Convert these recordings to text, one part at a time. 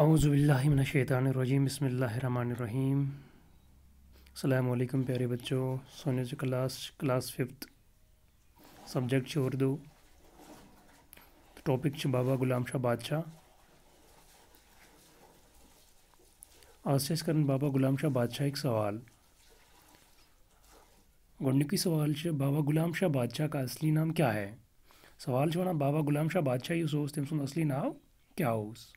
आउज़बिल्लिनशैतानरजीम बसमीम अलकुम प्यारे बच्चों सोने से क्लास क्लास फिफ्थ सब्जेक्ट से उर्दू टॉपिक से बाबा गुलाम शाह बादशाह आज से करन बाबा गुलाम शाह बादशाह एक सवाल गुंडकी सवाल से बाबा गुलाम शाह बादशाह का असली नाम क्या है सवाल जो ना बाबा गुलाम शाह बादशाह यू सुन असली नाम क्या हो उस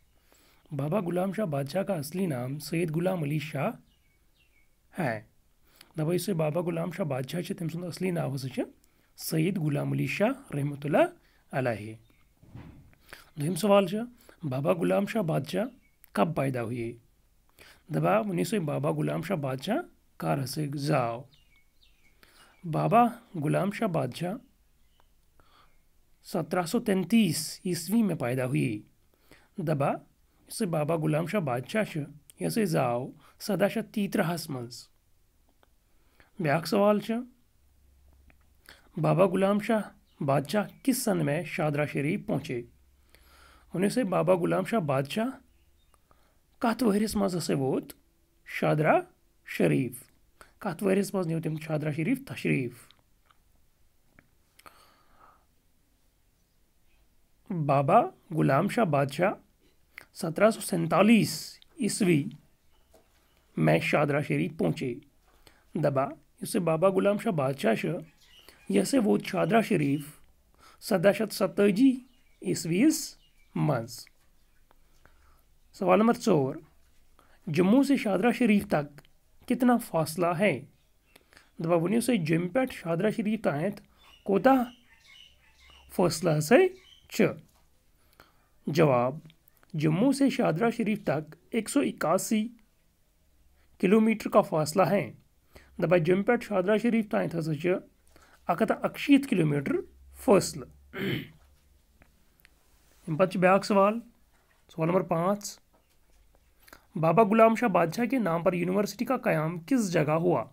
बाबा गुलाम शाह बादशाह का असली नाम सैयद गुलाम अली शाह है दबाई बाबा गुलाम शाह बादशाह से तम असली नाव से सैयद गुलाम अली शाह रहमतुल्ला अलह दुम तो सवाल बाबा गुलाम शाह बादशाह कब पैदा हुए दबा उन्नीस बाबा गुलाम शाह बादशाह कर हसे जाओ बाबा गुलाम शाह बादशाह सत्रह सौ तैंतीस ईस्वी में पैदा हुई दबा सो बाबा गुलाम शाह बादशाह येसे जाव सदाशा तीतराहस मज ब्याक सवाल बाबा गुलाम शाह बादशाह किस सन में शादरा शरीफ पहुँचे उन्हें से बाबा गुलाम शाह बादशाह कत वहरस मज वोत शादरा शरीफ कत वहरस मज नो तम शादरा शरीफ तशरीफ बाबा गुलाम शाह बादशाह सत्रह ईस्वी में शाहदरा शेरी पहुँचे दबा इसे बाबा गुलाम शाह बादशाह शाह जैसे वो शाहदरा शरीफ सदा शत सतजी ईस्वीस मज सवाल नंबर चौर जम्मू से शाहदरा शरीफ तक कितना फासला है दबा वन से जम पे शादरा शरीफ तायत कोता फासला से जवाब जम्मू से शाहदरा शरीफ तक एक किलोमीटर का फासला है दबा जम पे शाहदरा शरीफ तान हसा अकत अकशीत किलोमीटर फसल अम पा ब्या सवाल सवाल नंबर पाँच बाबा गुलाम शाह बादशाह के नाम पर यूनिवर्सिटी का क्याम किस जगह हुआ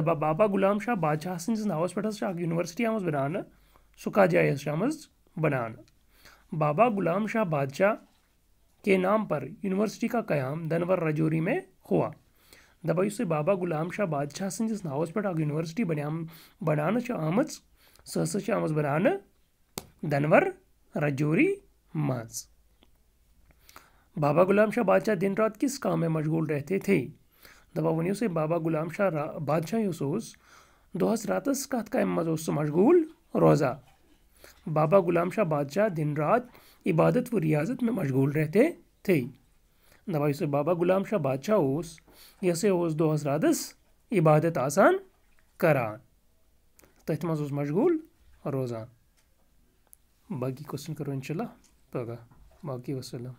दबा बाबा गुलाम शाह बादशाह संदिस पे यूनिवर्सिटी आम बनान सुखा जाए आम बनान बाबा गुलाम शाह बादशाह के नाम पर यूनिवर्सिटी का क्याम दनवर रजौरी में हुआ दबई से बाबा गुलाम शाह बादशाह सिंजिस नावस पेट यूनिवर्सिटी बनाम बनान आमज सह सह आमज बनान दनवर रजौरी मज बाबा गुलाम शाह बादशाह दिन रात किस काम में मशगूल रहते थे दबा वनियो से बाबा गुलाम शाह बादशाह यूसोस दोहस रातस कथ का मज मशगूल रोज़ा बाबा गुलाम शाह बादशाह दिन रात इबादत व रियाजत में मशगूल रहते थे नवाई से बाबा गुलाम शाह बादशाह ओस यसे ओस दो हजरादस इबादत आसान करान तथम मशगूल रोज़ान बाकी क्वेश्चन करो इनशाला तो बाकी वसलम